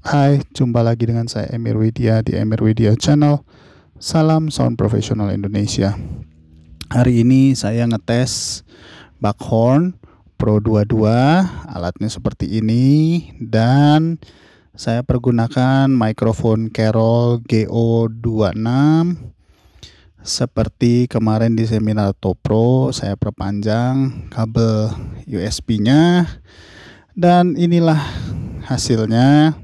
Hai, jumpa lagi dengan saya Emir Widya di Emir Widya Channel. Salam Sound Professional Indonesia. Hari ini saya ngetes Buckhorn Pro 22. Alatnya seperti ini dan saya pergunakan mikrofon Carol GO26 seperti kemarin di seminar Topro saya perpanjang kabel USB-nya dan inilah hasilnya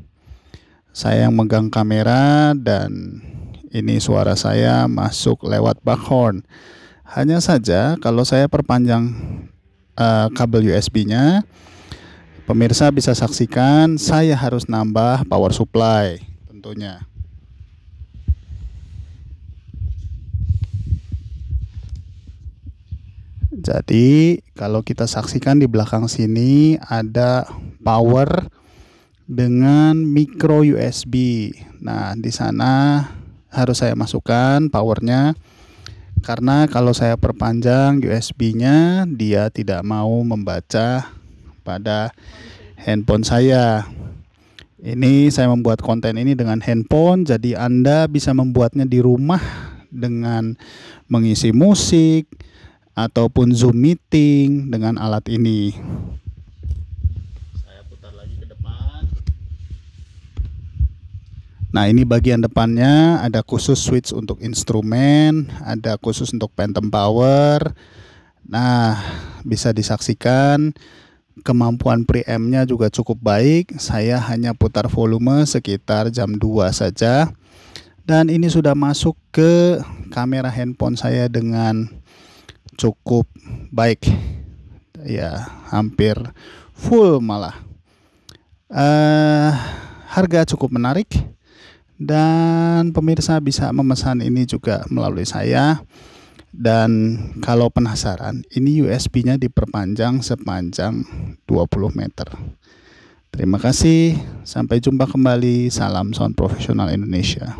saya yang megang kamera dan ini suara saya masuk lewat backhorn. Hanya saja kalau saya perpanjang uh, kabel USB-nya, pemirsa bisa saksikan saya harus nambah power supply tentunya. Jadi, kalau kita saksikan di belakang sini ada power dengan micro USB. Nah, di sana harus saya masukkan powernya karena kalau saya perpanjang USB-nya dia tidak mau membaca pada handphone saya. Ini saya membuat konten ini dengan handphone jadi Anda bisa membuatnya di rumah dengan mengisi musik ataupun Zoom meeting dengan alat ini. Saya putar lagi ke depan. Nah ini bagian depannya ada khusus switch untuk instrumen, ada khusus untuk phantom power. Nah bisa disaksikan kemampuan preampnya juga cukup baik. Saya hanya putar volume sekitar jam 2 saja. Dan ini sudah masuk ke kamera handphone saya dengan cukup baik. Ya, hampir full malah. Uh, harga cukup menarik dan pemirsa bisa memesan ini juga melalui saya dan kalau penasaran ini USB-nya diperpanjang sepanjang 20 meter terima kasih sampai jumpa kembali salam sound profesional Indonesia